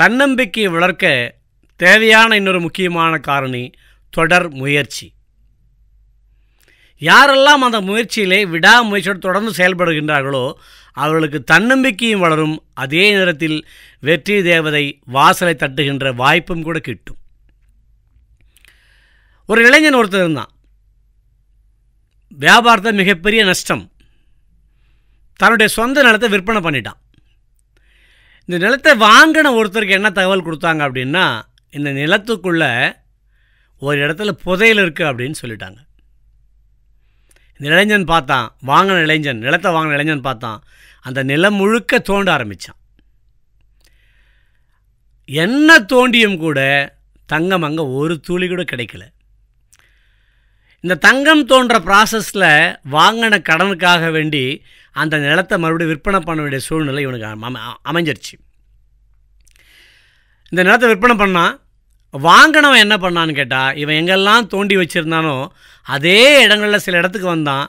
தன்னம்பிக்கையை வளர்க்க தேவையான இன்னொரு முக்கியமான காரணி தொடர் முயற்சி யாரெல்லாம் அந்த முயற்சியிலே விடாமுயற்சியோடு தொடர்ந்து செயல்படுகின்றார்களோ அவர்களுக்கு தன்னம்பிக்கையும் வளரும் அதே நேரத்தில் வெற்றி தேவதை வாசலை தட்டுகின்ற வாய்ப்பும் கூட கிட்டும் ஒரு இளைஞன் ஒருத்தர் இருந்தான் வியாபாரத்தை மிகப்பெரிய நஷ்டம் தன்னுடைய சொந்த நிலத்தை விற்பனை பண்ணிட்டான் இந்த நிலத்தை வாங்கின ஒருத்தருக்கு என்ன தகவல் கொடுத்தாங்க அப்படின்னா இந்த நிலத்துக்குள்ளே ஒரு இடத்துல புதையல் இருக்குது அப்படின்னு சொல்லிட்டாங்க இந்த இளைஞன் பார்த்தான் வாங்கின இளைஞன் நிலத்தை வாங்கின இளைஞன் பார்த்தான் அந்த நிலம் முழுக்க தோண்ட ஆரம்பித்தான் என்ன தோண்டியும் கூட தங்கம் அங்கே ஒரு துளி கூட கிடைக்கல இந்த தங்கம் தோன்ற ப்ராசஸில் வாங்கின கடனுக்காக வேண்டி அந்த நிலத்தை மறுபடியும் விற்பனை பண்ண வேண்டிய சூழ்நிலை இவனுக்கு அமைஞ்சிருச்சு இந்த நிலத்தை விற்பனை பண்ணான் வாங்கினவன் என்ன பண்ணான்னு கேட்டால் இவன் எங்கெல்லாம் தோண்டி வச்சுருந்தானோ அதே இடங்களில் சில இடத்துக்கு வந்தான்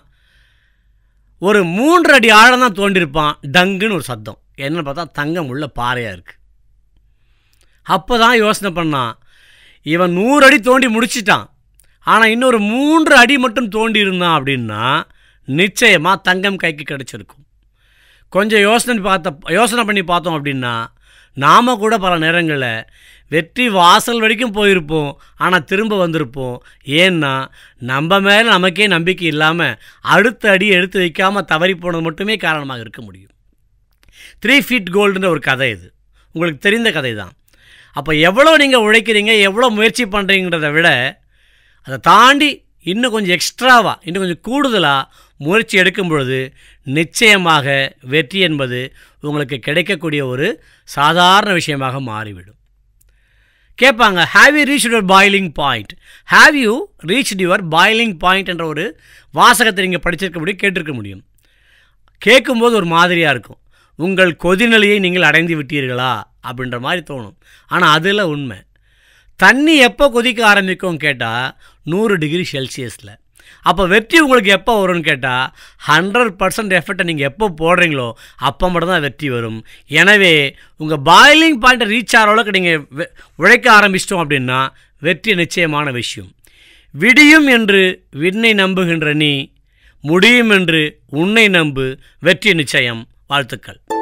ஒரு மூன்று அடி ஆழம் தான் தோண்டியிருப்பான் டங்குன்னு ஒரு சத்தம் என்னன்னு பார்த்தா தங்கம் உள்ள பாறையாக இருக்குது அப்போ தான் யோசனை பண்ணான் இவன் நூறு அடி தோண்டி முடிச்சிட்டான் ஆனால் இன்னொரு மூன்று அடி மட்டும் தோண்டி இருந்தான் அப்படின்னா நிச்சயமாக தங்கம் கைக்கு கிடச்சிருக்கும் கொஞ்சம் யோசனை பார்த்த யோசனை பண்ணி பார்த்தோம் அப்படின்னா நாம் கூட பல நேரங்களில் வெற்றி வாசல் வரைக்கும் போயிருப்போம் ஆனால் திரும்ப வந்திருப்போம் ஏன்னா நம்ம மேலே நமக்கே நம்பிக்கை இல்லாமல் அடுத்த அடி எடுத்து வைக்காமல் தவறி போனது மட்டுமே காரணமாக இருக்க முடியும் த்ரீ ஃபீட் கோல்டுன்ற ஒரு கதை இது உங்களுக்கு தெரிந்த கதை தான் அப்போ எவ்வளோ நீங்கள் உழைக்கிறீங்க எவ்வளோ முயற்சி பண்ணுறீங்கிறத விட அதை தாண்டி இன்னும் கொஞ்சம் எக்ஸ்ட்ராவாக இன்னும் கொஞ்சம் கூடுதலாக முயற்சி எடுக்கும் பொழுது நிச்சயமாக வெற்றி என்பது உங்களுக்கு கிடைக்கக்கூடிய ஒரு சாதாரண விஷயமாக மாறிவிடும் கேட்பாங்க have you reach your boiling point have you reach your boiling point என்ற ஒரு வாசகத்தை நீங்கள் படிச்சிருக்க முடியும் கேட்டிருக்க முடியும் கேட்கும்போது ஒரு மாதிரியாக இருக்கும் உங்கள் கொதிநிலையை நீங்கள் அடைந்து விட்டீர்களா அப்படின்ற மாதிரி தோணும் ஆனால் அதில் உண்மை தண்ணி எப்போ கொதிக்க ஆரம்பிக்கும் கேட்டால் நூறு டிகிரி செல்சியஸில் அப்போ வெற்றி உங்களுக்கு எப்போ வரும்னு கேட்டால் ஹண்ட்ரட் பர்சன்ட் எஃபர்ட்டை நீங்கள் எப்போ போடுறீங்களோ அப்போ மட்டும்தான் வெற்றி வரும் எனவே உங்கள் பாயிலிங் பாயிண்ட்டை ரீச் ஆகிற அளவுக்கு நீங்கள் உழைக்க ஆரம்பிச்சிட்டோம் அப்படின்னா வெற்றி நிச்சயமான விஷயம் விடியும் என்று விண்ணை நம்புகின்ற நீ முடியும் என்று உன்னை நம்பு வெற்றி நிச்சயம் வாழ்த்துக்கள்